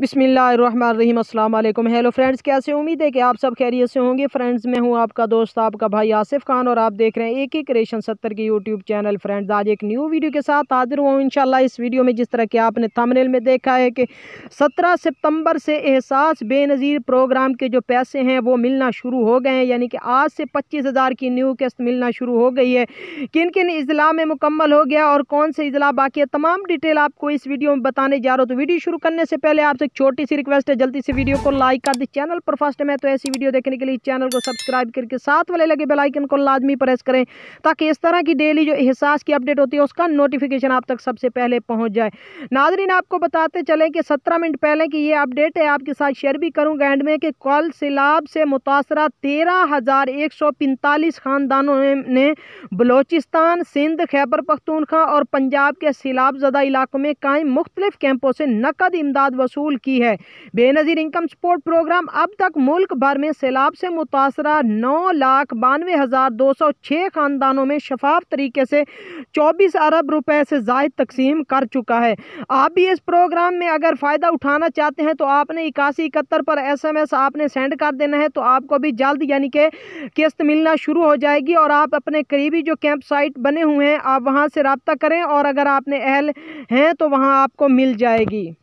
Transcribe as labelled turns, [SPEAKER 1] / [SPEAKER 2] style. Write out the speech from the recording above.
[SPEAKER 1] बिसमीम hello friends कैसे उम्मीद है कि आप सब खैरियत से होंगे फ्रेंड्स मैं हूं आपका दोस्त आपका भाई आसिफ खान और आप देख रहे हैं एक ही क्रेशन सत्तर की यूट्यूब चैनल फ्रेंड्स आज एक न्यू वीडियो के साथ हाजिर हुआ हूं इंशाल्लाह इस वीडियो में जिस तरह कि आपने थंबनेल में देखा है कि सत्रह सितम्बर से एहसास बेनज़ीर प्रोग्राम के जो पैसे हैं वो मिलना शुरू हो गए हैं यानी कि आज से पच्चीस हज़ार की न्यू किस्त मिलना शुरू हो गई है किन किन अजला में मुकम्मल हो गया और कौन से अजला बाकी है तमाम डिटेल आपको इस वीडियो में बताने जा रहा हूँ तो वीडियो शुरू करने से पहले आपसे आपसे एक छोटी सी रिक्वेस्ट है जल्दी से वीडियो को लाइक कर दी चैनल पर फर्स्ट में तो ऐसी वीडियो देखने के लिए चैनल को सब्सक्राइब करके साथ वाले लगे बेलाइकन को लाजमी प्रेस करें ताकि इस तरह की डेली जो एहसास की अपडेट होती है उसका नोटिफिकेशन आप तक सबसे पहले पहुँच जाए नाजरीन आपको बताते चले कि सत्रह मिनट पहले की ये अपडेट है आपके साथ शेयर भी करूँगा एंड में कि कल सैलाब से मुतासर तेरह हज़ार एक सौ पैंतालीस खानदानों ने बलोचिस्तान सिंध खैबर पख्तूनखा और पंजाब के सैलाब ज़दा इलाकों में कई मुख्तलिफ कैंपों से नकद इमदाद वसूल वसूल की है बेनज़ीर इनकम सपोर्ट प्रोग्राम अब तक मुल्क भर में सैलाब से मुतासर नौ लाख बानवे हज़ार दो सौ छः ख़ानदानों में शफाफ तरीके से चौबीस अरब रुपए से जायद तकसीम कर चुका है आप भी इस प्रोग्राम में अगर फ़ायदा उठाना चाहते हैं तो आपने इक्यासी इकहत्तर पर एस एम एस आपने सेंड कर देना है तो आपको भी जल्द यानी कि किस्त मिलना शुरू हो जाएगी और आप अपने करीबी जो कैंप साइट बने हुए हैं आप वहाँ से रबता करें और अगर आपने अहल हैं तो वहाँ आपको मिल जाएगी